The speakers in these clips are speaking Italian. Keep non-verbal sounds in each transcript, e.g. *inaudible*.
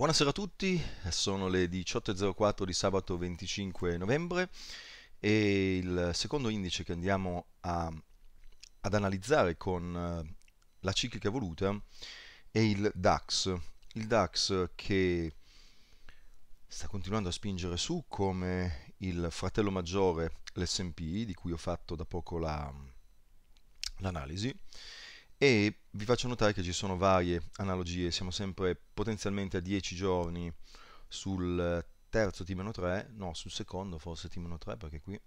Buonasera a tutti, sono le 18.04 di sabato 25 novembre e il secondo indice che andiamo a, ad analizzare con eh, la ciclica voluta è il DAX. Il DAX che sta continuando a spingere su come il fratello maggiore, l'SP, di cui ho fatto da poco l'analisi e vi faccio notare che ci sono varie analogie, siamo sempre potenzialmente a 10 giorni sul terzo T-3, no sul secondo forse T-3 perché qui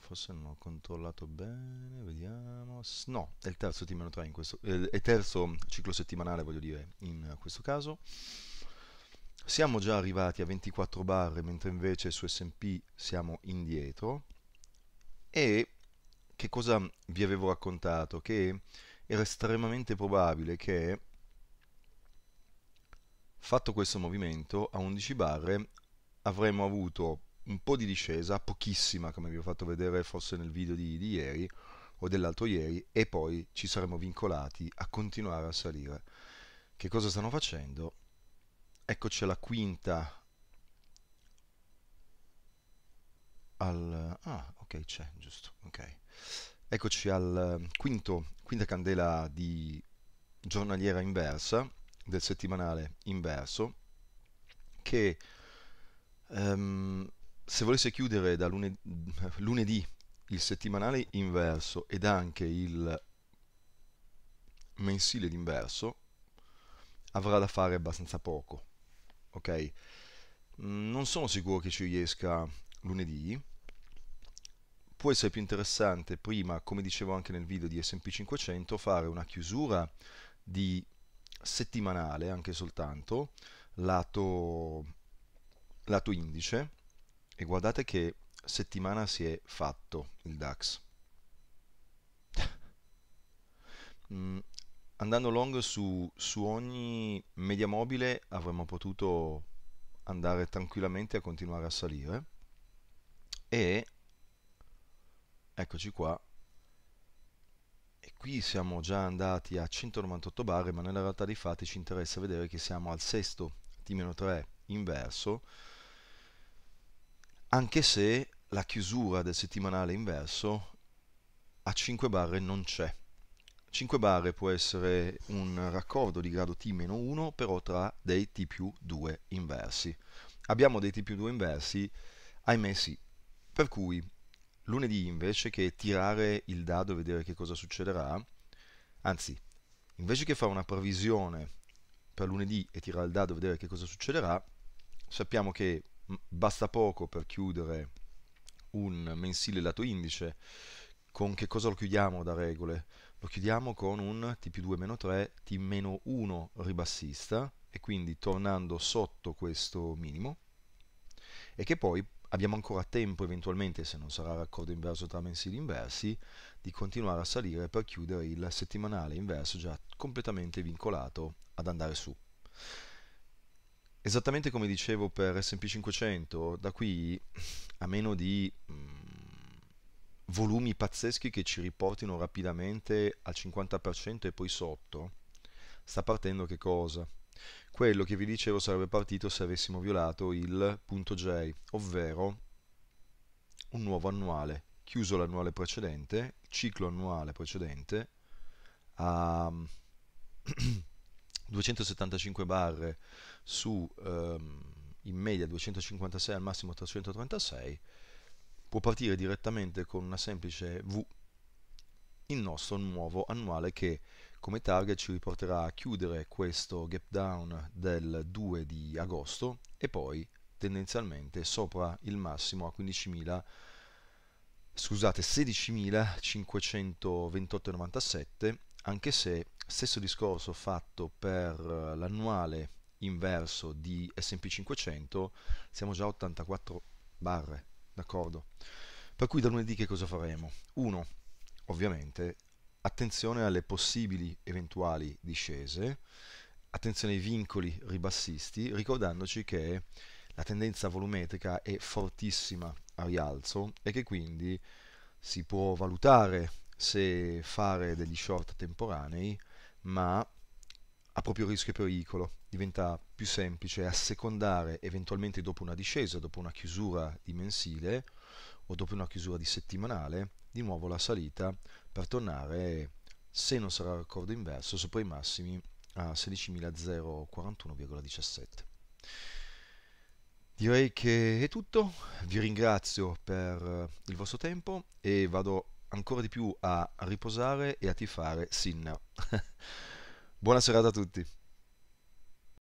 forse non ho controllato bene, vediamo, no è il terzo T-3 in questo, è il terzo ciclo settimanale voglio dire in questo caso, siamo già arrivati a 24 barre mentre invece su S&P siamo indietro e che cosa vi avevo raccontato? Che era estremamente probabile che, fatto questo movimento, a 11 barre avremmo avuto un po' di discesa, pochissima come vi ho fatto vedere forse nel video di, di ieri o dell'altro ieri, e poi ci saremmo vincolati a continuare a salire. Che cosa stanno facendo? Eccoci alla quinta al... Ah, ok, c'è, giusto, ok. Eccoci al eh, quinto, quinta candela di giornaliera inversa, del settimanale inverso, che um, se volesse chiudere da lunedì, lunedì il settimanale inverso ed anche il mensile d'inverso, avrà da fare abbastanza poco. Ok? Mm, non sono sicuro che ci riesca lunedì, può essere più interessante prima, come dicevo anche nel video di S&P 500, fare una chiusura di settimanale, anche soltanto, lato, lato indice, e guardate che settimana si è fatto il DAX. *laughs* Mm, andando long su, su ogni media mobile avremmo potuto andare tranquillamente a continuare a salire e eccoci qua e qui siamo già andati a 198 barre ma nella realtà dei fatti ci interessa vedere che siamo al sesto T-3 inverso anche se la chiusura del settimanale inverso a 5 barre non c'è 5 barre può essere un raccordo di grado T-1 però tra dei T più 2 inversi abbiamo dei T più 2 inversi ahimè sì per cui Lunedì invece che tirare il dado e vedere che cosa succederà, anzi, invece che fare una previsione per lunedì e tirare il dado e vedere che cosa succederà, sappiamo che mm, basta poco per chiudere un mensile lato indice. Con che cosa lo chiudiamo da regole? Lo chiudiamo con un T 2 3, T 1 ribassista e quindi tornando sotto questo minimo e che poi abbiamo ancora tempo eventualmente, se non sarà raccordo inverso tra mensili inversi, di continuare a salire per chiudere il settimanale inverso già completamente vincolato ad andare su. Esattamente come dicevo per SP 500, da qui a meno di mh, mm, volumi pazzeschi che ci riportino rapidamente al 50% e poi sotto, sta partendo che cosa? quello che vi dicevo sarebbe partito se avessimo violato il punto J, ovvero un nuovo annuale, chiuso l'annuale precedente, ciclo annuale precedente, a 275 mm, *clears throat* barre su um, in media 256 al massimo 336, può partire direttamente con una semplice V il nostro nuovo annuale che come target ci riporterà a chiudere questo gap down del 2 di agosto e poi tendenzialmente sopra il massimo a 15.000 scusate 16.528,97 anche se stesso discorso fatto per l'annuale inverso di S&P 500 siamo già a 84 barre d'accordo per cui da lunedì che cosa faremo 1 ovviamente attenzione alle possibili eventuali discese, attenzione ai vincoli ribassisti, ricordandoci che la tendenza volumetrica è fortissima a rialzo e che quindi si può valutare se fare degli short temporanei, ma a proprio rischio e pericolo. Diventa più semplice assecondare eventualmente dopo una discesa, dopo una chiusura di mensile o dopo una chiusura di settimanale, di nuovo la salita per tornare, se non sarà raccordo inverso, sopra i massimi a 16.041,17. Direi che è tutto, vi ringrazio per eh, il vostro tempo e vado ancora di più a riposare e a tifare Sinner. *laughs* Buona serata a tutti.